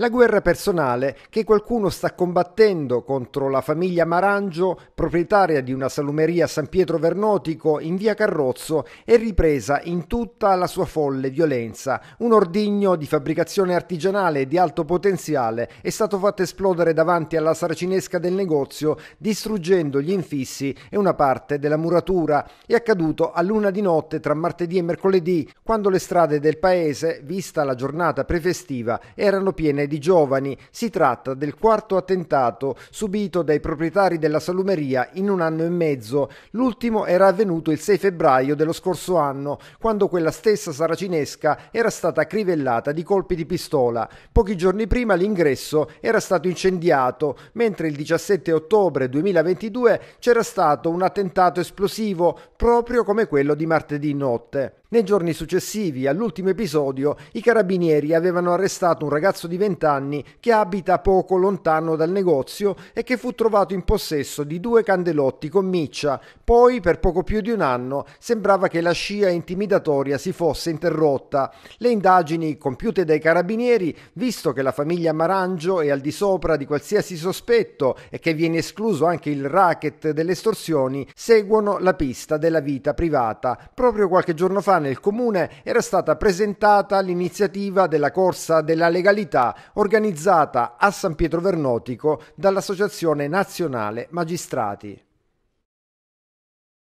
La guerra personale che qualcuno sta combattendo contro la famiglia Marangio, proprietaria di una salumeria a San Pietro Vernotico in via Carrozzo, è ripresa in tutta la sua folle violenza. Un ordigno di fabbricazione artigianale di alto potenziale è stato fatto esplodere davanti alla saracinesca del negozio, distruggendo gli infissi e una parte della muratura. È accaduto a luna di notte tra martedì e mercoledì, quando le strade del paese, vista la giornata prefestiva, erano piene di giovani, si tratta del quarto attentato subito dai proprietari della salumeria in un anno e mezzo. L'ultimo era avvenuto il 6 febbraio dello scorso anno, quando quella stessa saracinesca era stata crivellata di colpi di pistola. Pochi giorni prima l'ingresso era stato incendiato, mentre il 17 ottobre 2022 c'era stato un attentato esplosivo proprio come quello di martedì notte. Nei giorni successivi all'ultimo episodio, i carabinieri avevano arrestato un ragazzo di 20 anni che abita poco lontano dal negozio e che fu trovato in possesso di due candelotti con miccia. Poi, per poco più di un anno, sembrava che la scia intimidatoria si fosse interrotta. Le indagini compiute dai carabinieri, visto che la famiglia Marangio è al di sopra di qualsiasi sospetto e che viene escluso anche il racket delle estorsioni, seguono la pista della vita privata. Proprio qualche giorno fa nel comune era stata presentata l'iniziativa della Corsa della Legalità organizzata a San Pietro Vernotico dall'Associazione Nazionale Magistrati.